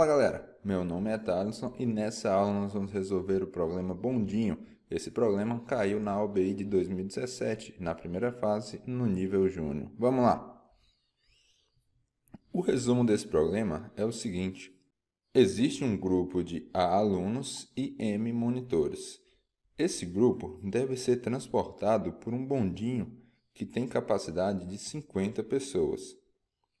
Fala galera, meu nome é Thaleson e nessa aula nós vamos resolver o problema bondinho. Esse problema caiu na OBI de 2017, na primeira fase, no nível júnior. Vamos lá! O resumo desse problema é o seguinte. Existe um grupo de A alunos e M monitores. Esse grupo deve ser transportado por um bondinho que tem capacidade de 50 pessoas.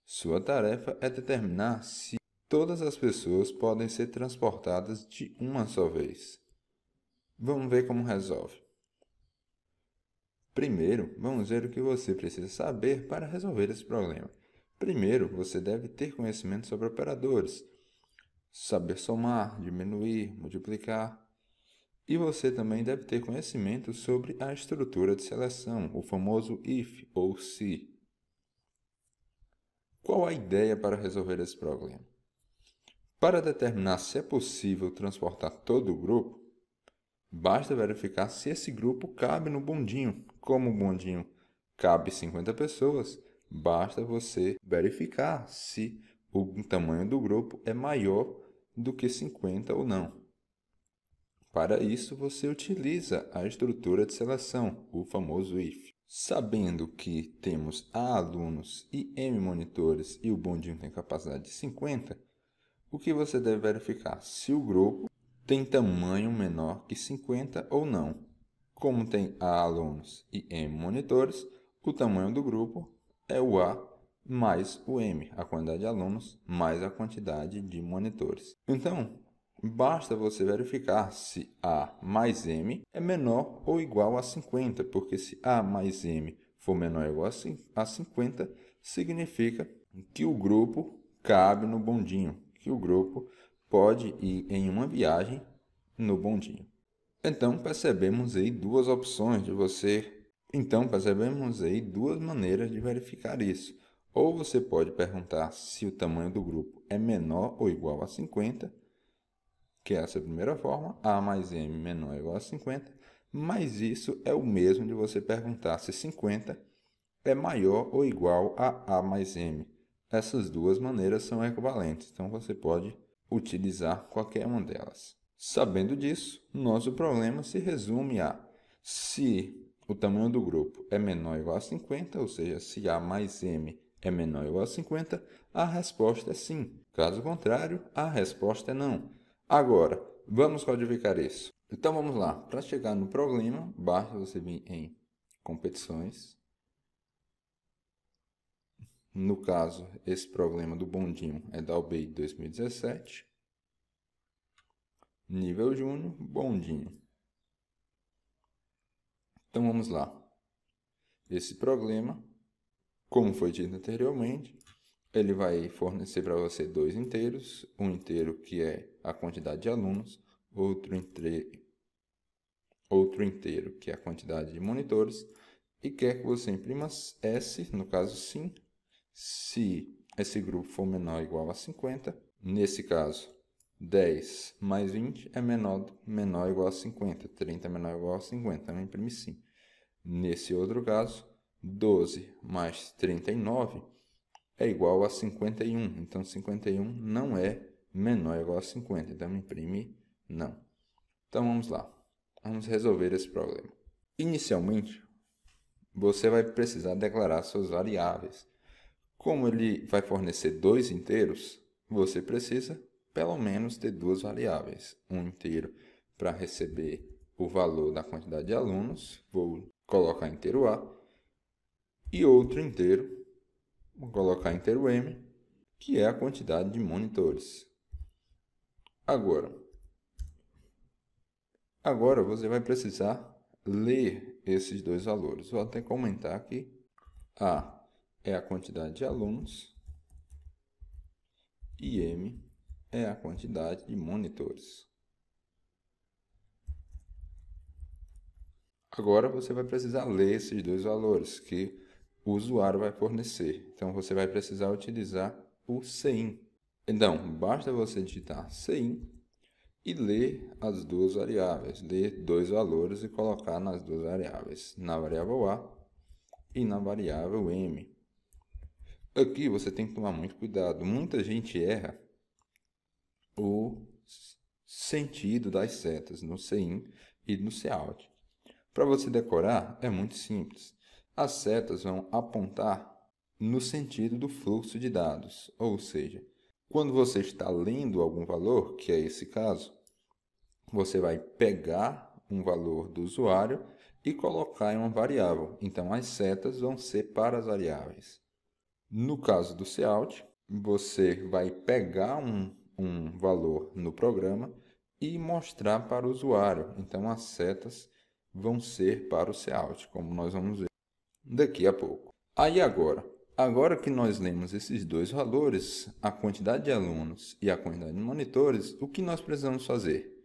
Sua tarefa é determinar se todas as pessoas podem ser transportadas de uma só vez. Vamos ver como resolve. Primeiro, vamos ver o que você precisa saber para resolver esse problema. Primeiro, você deve ter conhecimento sobre operadores, saber somar, diminuir, multiplicar. E você também deve ter conhecimento sobre a estrutura de seleção, o famoso if ou se. Qual a ideia para resolver esse problema? Para determinar se é possível transportar todo o grupo, basta verificar se esse grupo cabe no bondinho. Como o bondinho cabe 50 pessoas, basta você verificar se o tamanho do grupo é maior do que 50 ou não. Para isso, você utiliza a estrutura de seleção, o famoso IF. Sabendo que temos A alunos e M monitores e o bondinho tem capacidade de 50, o que você deve verificar se o grupo tem tamanho menor que 50 ou não. Como tem A alunos e M monitores, o tamanho do grupo é o A mais o M, a quantidade de alunos mais a quantidade de monitores. Então, basta você verificar se A mais M é menor ou igual a 50, porque se A mais M for menor ou igual a 50, significa que o grupo cabe no bondinho, que o grupo pode ir em uma viagem no bondinho. Então percebemos aí duas opções de você. Então percebemos aí duas maneiras de verificar isso. Ou você pode perguntar se o tamanho do grupo é menor ou igual a 50, que é essa a primeira forma, A mais M menor ou igual a 50, mas isso é o mesmo de você perguntar se 50 é maior ou igual a A mais M essas duas maneiras são equivalentes, então você pode utilizar qualquer uma delas. Sabendo disso, nosso problema se resume a se o tamanho do grupo é menor ou igual a 50, ou seja, se A mais M é menor ou igual a 50, a resposta é sim. Caso contrário, a resposta é não. Agora, vamos codificar isso. Então vamos lá. Para chegar no problema, basta você vir em competições, no caso, esse problema do bondinho é da UBI 2017. Nível júnior, bondinho. Então vamos lá. Esse problema, como foi dito anteriormente, ele vai fornecer para você dois inteiros, um inteiro que é a quantidade de alunos, outro, entre... outro inteiro que é a quantidade de monitores, e quer que você imprima S, no caso sim, se esse grupo for menor ou igual a 50, nesse caso, 10 mais 20 é menor, menor ou igual a 50, 30 é menor ou igual a 50, então imprime sim. Nesse outro caso, 12 mais 39 é igual a 51, então 51 não é menor ou igual a 50, então imprime não. Então vamos lá, vamos resolver esse problema. Inicialmente, você vai precisar declarar suas variáveis. Como ele vai fornecer dois inteiros, você precisa pelo menos ter duas variáveis. Um inteiro para receber o valor da quantidade de alunos, vou colocar inteiro A, e outro inteiro, vou colocar inteiro M, que é a quantidade de monitores. Agora, agora você vai precisar ler esses dois valores. Vou até comentar aqui A é a quantidade de alunos e M é a quantidade de monitores. Agora você vai precisar ler esses dois valores que o usuário vai fornecer. Então você vai precisar utilizar o CIN. Então, basta você digitar CIN e ler as duas variáveis, ler dois valores e colocar nas duas variáveis, na variável A e na variável M. Aqui você tem que tomar muito cuidado. Muita gente erra o sentido das setas no CIN e no CAUT. Para você decorar, é muito simples. As setas vão apontar no sentido do fluxo de dados, ou seja, quando você está lendo algum valor, que é esse caso, você vai pegar um valor do usuário e colocar em uma variável. Então, as setas vão ser para as variáveis. No caso do Sealt, você vai pegar um, um valor no programa e mostrar para o usuário. Então, as setas vão ser para o Sealt, como nós vamos ver daqui a pouco. Aí agora, agora que nós lemos esses dois valores, a quantidade de alunos e a quantidade de monitores, o que nós precisamos fazer?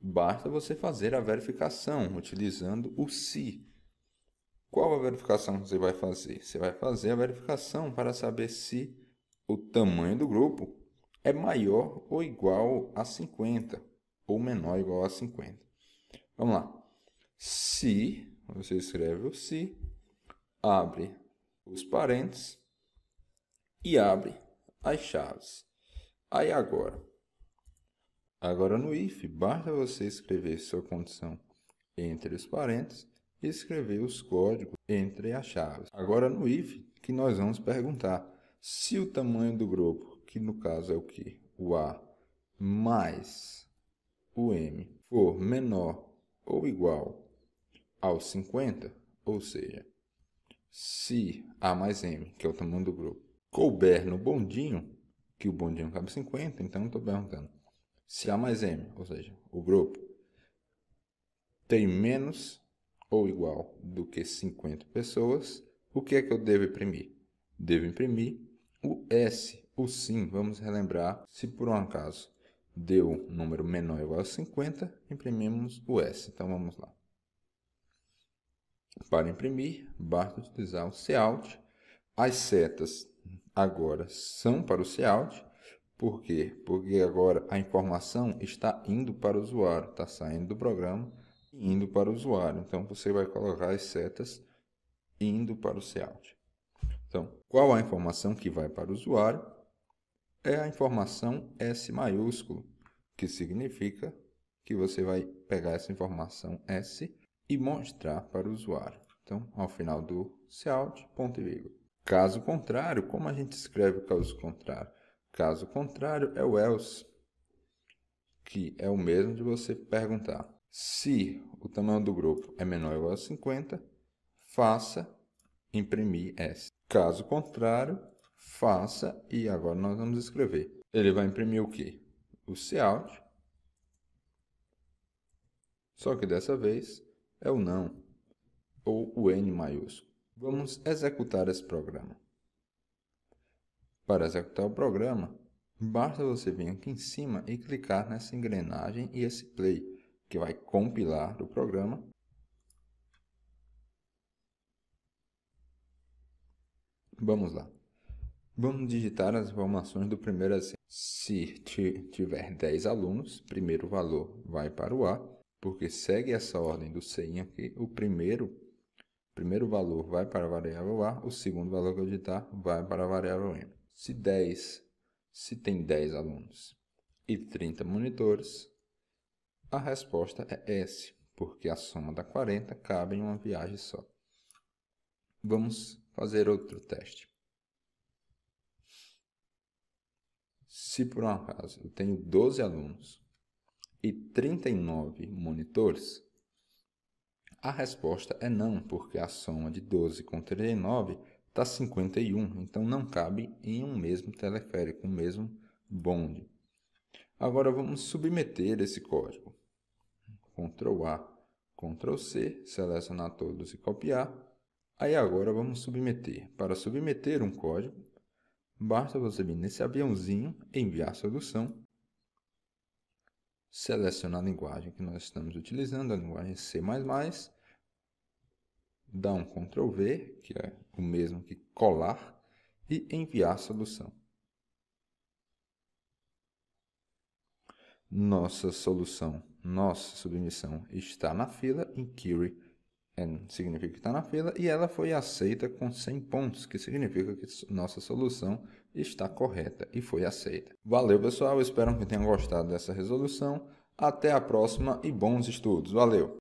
Basta você fazer a verificação utilizando o se. Qual a verificação que você vai fazer? Você vai fazer a verificação para saber se o tamanho do grupo é maior ou igual a 50, ou menor ou igual a 50. Vamos lá. Se, você escreve o se, abre os parênteses e abre as chaves. Aí agora, agora no if, basta você escrever sua condição entre os parênteses escrever os códigos entre as chaves. Agora no if que nós vamos perguntar se o tamanho do grupo, que no caso é o que? O A mais o M for menor ou igual ao 50, ou seja, se A mais M, que é o tamanho do grupo, couber no bondinho, que o bondinho cabe 50, então estou perguntando se A mais M, ou seja, o grupo, tem menos ou igual do que 50 pessoas, o que é que eu devo imprimir? Devo imprimir o S, o sim, vamos relembrar, se por um acaso deu um número menor ou igual a 50, imprimimos o S. Então vamos lá. Para imprimir, basta utilizar o Cout. As setas agora são para o Cout. Por quê? Porque agora a informação está indo para o usuário, está saindo do programa indo para o usuário. Então você vai colocar as setas indo para o Sealt. Então, qual a informação que vai para o usuário? É a informação S maiúsculo, que significa que você vai pegar essa informação S e mostrar para o usuário. Então, ao final do Sealt, ponto e vírgula. Caso contrário, como a gente escreve o caso contrário? Caso contrário é o else, que é o mesmo de você perguntar se o tamanho do grupo é menor ou igual a 50, faça imprimir S. Caso contrário, faça e agora nós vamos escrever. Ele vai imprimir o que? O cout. Só que dessa vez é o não ou o N maiúsculo. Vamos executar esse programa. Para executar o programa, basta você vir aqui em cima e clicar nessa engrenagem e esse play que vai compilar o programa. Vamos lá. Vamos digitar as informações do primeiro exemplo. Assim. Se tiver 10 alunos, primeiro valor vai para o A, porque segue essa ordem do CIN aqui. O primeiro, primeiro valor vai para a variável A, o segundo valor que eu digitar vai para a variável m. Se 10, se tem 10 alunos e 30 monitores, a resposta é S, porque a soma da 40 cabe em uma viagem só. Vamos fazer outro teste. Se por um acaso eu tenho 12 alunos e 39 monitores, a resposta é não, porque a soma de 12 com 39 dá 51, então não cabe em um mesmo teleférico, um mesmo bonde. Agora vamos submeter esse código. Ctrl A, Ctrl C, selecionar todos e copiar. Aí agora vamos submeter. Para submeter um código, basta você vir nesse aviãozinho, enviar solução, selecionar a linguagem que nós estamos utilizando, a linguagem C++, dar um Ctrl V, que é o mesmo que colar, e enviar a solução. Nossa solução nossa submissão está na fila, inquiry significa que está na fila, e ela foi aceita com 100 pontos, que significa que nossa solução está correta e foi aceita. Valeu, pessoal. Espero que tenham gostado dessa resolução. Até a próxima e bons estudos. Valeu!